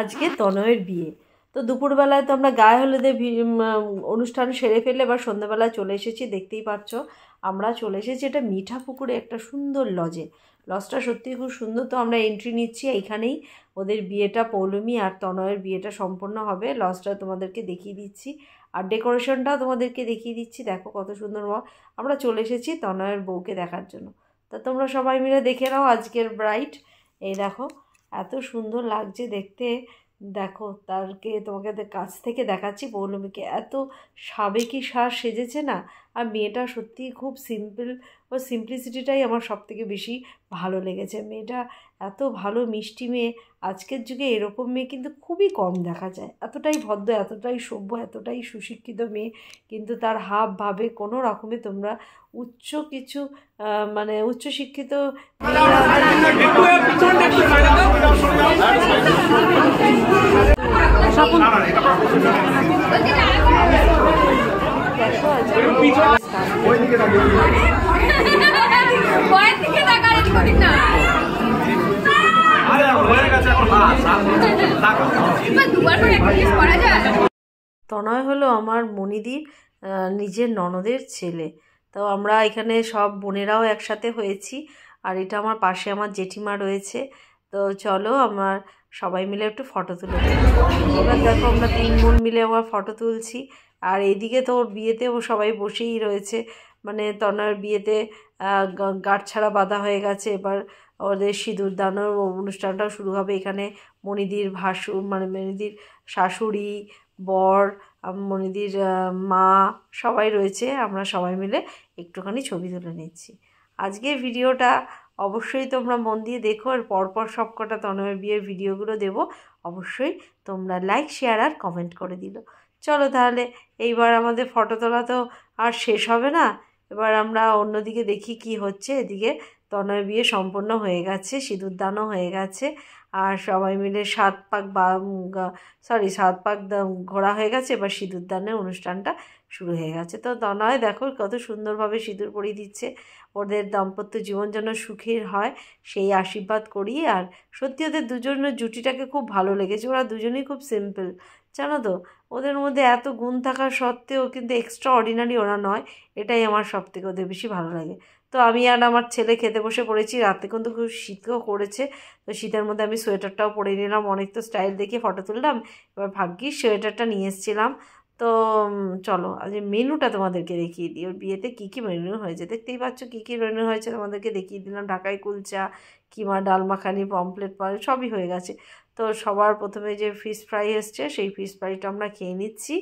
আজকে তনয়ের বিয়ে তো দুপুরবেলায় তো আমরা গায়ে হলুদে অনুষ্ঠান সেরে ফেলে এবার সন্ধ্যাবেলায় চলে এসেছি দেখতেই পাচ্ছ আমরা চলে এসেছি এটা মিঠা পুকুরে একটা সুন্দর লজে লজটা সত্যি খুব সুন্দর তো আমরা এন্ট্রি নিচ্ছি এইখানেই ওদের বিয়েটা পৌলমি আর তনয়ের বিয়েটা সম্পন্ন হবে লজটা তোমাদেরকে দেখিয়ে দিচ্ছি আর ডেকোরেশনটাও তোমাদেরকে দেখিয়ে দিচ্ছি দেখো কত সুন্দর আমরা চলে এসেছি তনয়ের বউকে দেখার জন্য তা তোমরা সবাই মিলে দেখে নাও আজকের ব্রাইট এই দেখো এত সুন্দর লাগছে দেখতে দেখো তারকে তোমাকে কাছ থেকে দেখাচ্ছি পৌলমীকে এত সাবেকি সার সেজেছে না আর মেয়েটা সত্যিই খুব সিম্পল ও সিম্পলিসিটিটাই আমার সবথেকে বেশি ভালো লেগেছে মেয়েটা এত ভালো মিষ্টি মেয়ে আজকের যুগে এরকম মেয়ে কিন্তু খুবই কম দেখা যায় এতটাই ভদ্র এতটাই সভ্য এতটাই সুশিক্ষিত মেয়ে কিন্তু তার হাব ভাবে কোনো রকমে তোমরা উচ্চ কিছু মানে উচ্চশিক্ষিত শিক্ষিত তনয় হলো আমার মনিদি নিজের ননদের ছেলে তো আমরা এখানে সব বোনেরাও একসাথে হয়েছি আর এটা আমার পাশে আমার জেঠিমা রয়েছে তো চলো আমার সবাই মিলে একটু ফটো তুলে এবার দেখো আমরা তিন বোন মিলে আমার ফটো তুলছি আর এদিকে তো ওর বিয়েতে ও সবাই বসেই রয়েছে মানে তনয়ের বিয়েতে ছাড়া বাঁধা হয়ে গেছে এবার ওদের সিঁদুর দানোর অনুষ্ঠানটাও শুরু হবে এখানে মণিদির ভাসু মানে মণিদির শাশুড়ি বর মণিদির মা সবাই রয়েছে আমরা সবাই মিলে একটুখানি ছবি তুলে নিচ্ছি আজকে ভিডিওটা অবশ্যই তোমরা মন দিয়ে দেখো আর পরপর সব কটা তনয়ের বিয়ের ভিডিওগুলো দেব অবশ্যই তোমরা লাইক শেয়ার আর কমেন্ট করে দিল চলো তাহলে এইবার আমাদের ফটো তোলা তো আর শেষ হবে না এবার আমরা অন্যদিকে দেখি কি হচ্ছে এদিকে তনয় বিয়ে সম্পন্ন হয়ে গেছে সিঁদুর দানও হয়ে গেছে আর সবাই মিলে সাত পাক বা সরি সাত পাক ঘোরা হয়ে গেছে এবার সিঁদুর দানের অনুষ্ঠানটা শুরু হয়ে গেছে তো তনয় দেখো কত সুন্দরভাবে সিঁদুর পরিয়ে দিচ্ছে ওদের দাম্পত্য জীবন যেন সুখের হয় সেই আশীর্বাদ করি আর সত্যি ওদের দুজনের জুটিটাকে খুব ভালো লেগেছে ওরা দুজনেই খুব সিম্পল জানো তো ওদের মধ্যে এত গুণ থাকা সত্ত্বেও কিন্তু এক্সট্রা অর্ডিনারি ওরা নয় এটাই আমার সব থেকে ওদের বেশি ভালো লাগে তো আমি আর আমার ছেলে খেতে বসে পড়েছি রাতে কিন্তু খুব শীতও করেছে তো শীতের মধ্যে আমি সোয়েটারটাও পরে নিলাম অনেক তো স্টাইল দেখে ফটো তুললাম এবার ভাগ্যিস সোয়েটারটা নিয়ে এসেছিলাম তো চলো আজ মেনুটা তোমাদেরকে দেখিয়ে দিই ওর বিয়েতে কী কী মেনু হয়েছে দেখতেই পাচ্ছ কী কী মেনু হয়েছে তোমাদেরকে দেখিয়ে দিলাম ঢাকাই কুলচা কিমা ডাল মাখানি পমপ্লেট পাল সবই হয়ে গেছে তো সবার প্রথমে যে ফিশ ফ্রাই এসছে সেই ফিশ ফ্রাইটা আমরা খেয়ে নিচ্ছি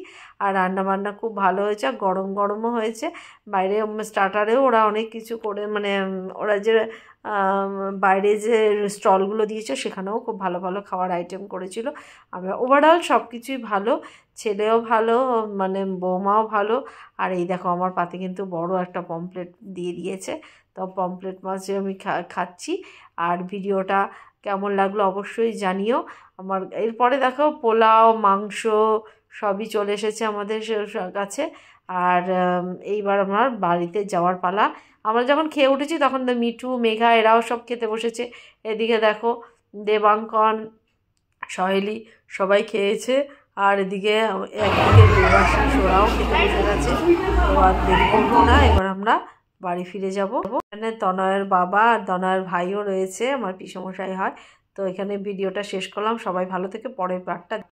আর রান্না বান্না খুব ভালো হয়েছে গরম গরমও হয়েছে বাইরে স্টার্টারেও ওরা অনেক কিছু করে মানে ওরা যে বাইরে যে স্টলগুলো দিয়েছে সেখানেও খুব ভালো ভালো খাওয়ার আইটেম করেছিল আমরা ওভারঅল সব কিছুই ভালো ছেলেও ভালো মানে বৌমাও ভালো আর এই দেখো আমার পাতে কিন্তু বড় একটা পমপ্লেট দিয়ে দিয়েছে তো পমপ্লেট মাছ আমি খাচ্ছি আর ভিডিওটা কেমন লাগলো অবশ্যই জানিও আমার এরপরে দেখো পোলাও মাংস সবই চলে এসেছে আমাদের কাছে আর এইবার আমার বাড়িতে যাওয়ার পালা আমরা যখন খেয়ে উঠেছি তখন তো মিঠু মেঘা এরাও সব খেতে বসেছে এদিকে দেখো দেবাঙ্কন সহেলি সবাই খেয়েছে আর এদিকে একদিকে দেবাশিস ওরাও খেতে বসে গেছে এবার দেরি করবো না এবার আমরা বাড়ি ফিরে যাব এখানে তনয়ের বাবা আর তনয়ের ভাইও রয়েছে আমার পিসমশাই হয় তো এখানে ভিডিওটা শেষ করলাম সবাই ভালো থেকে পরের পার্টটা